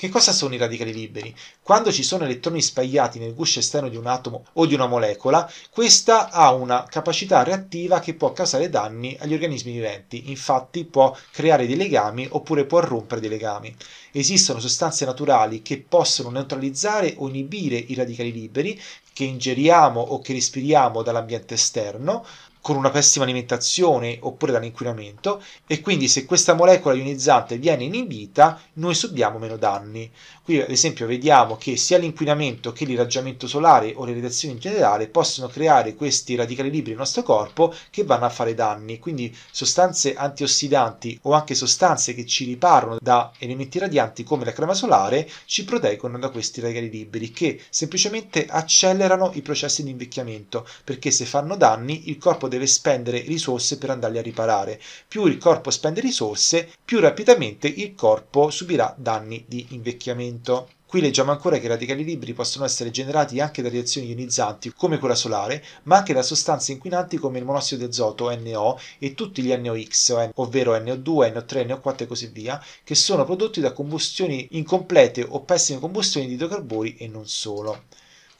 Che cosa sono i radicali liberi? Quando ci sono elettroni spagliati nel guscio esterno di un atomo o di una molecola, questa ha una capacità reattiva che può causare danni agli organismi viventi, infatti può creare dei legami oppure può rompere dei legami. Esistono sostanze naturali che possono neutralizzare o inibire i radicali liberi che ingeriamo o che respiriamo dall'ambiente esterno, con una pessima alimentazione oppure dall'inquinamento e quindi se questa molecola ionizzante viene inibita noi subiamo meno danni. Qui ad esempio vediamo che sia l'inquinamento che l'irraggiamento solare o le radiazioni in generale possono creare questi radicali liberi nel nostro corpo che vanno a fare danni, quindi sostanze antiossidanti o anche sostanze che ci riparano da elementi radianti come la crema solare ci proteggono da questi radicali liberi che semplicemente accelerano i processi di invecchiamento perché se fanno danni il corpo deve spendere risorse per andarli a riparare. Più il corpo spende risorse, più rapidamente il corpo subirà danni di invecchiamento. Qui leggiamo ancora che i radicali liberi possono essere generati anche da reazioni ionizzanti come quella solare, ma anche da sostanze inquinanti come il monossido di azoto NO e tutti gli NOx, eh, ovvero NO2, NO3, NO4 e così via, che sono prodotti da combustioni incomplete o pessime combustioni di idrocarburi e non solo.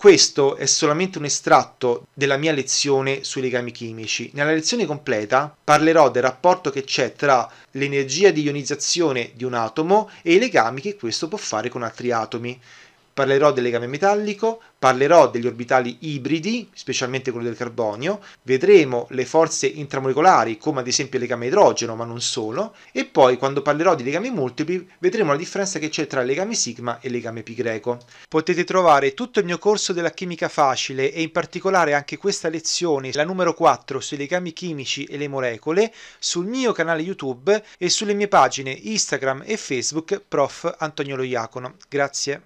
Questo è solamente un estratto della mia lezione sui legami chimici. Nella lezione completa parlerò del rapporto che c'è tra l'energia di ionizzazione di un atomo e i legami che questo può fare con altri atomi parlerò del legame metallico, parlerò degli orbitali ibridi, specialmente quello del carbonio, vedremo le forze intramolecolari come ad esempio il legame idrogeno, ma non solo, e poi quando parlerò di legami multipli vedremo la differenza che c'è tra legame sigma e legame pi greco. Potete trovare tutto il mio corso della chimica facile e in particolare anche questa lezione, la numero 4 sui legami chimici e le molecole, sul mio canale YouTube e sulle mie pagine Instagram e Facebook Prof. Antonio Lo Iacono. Grazie.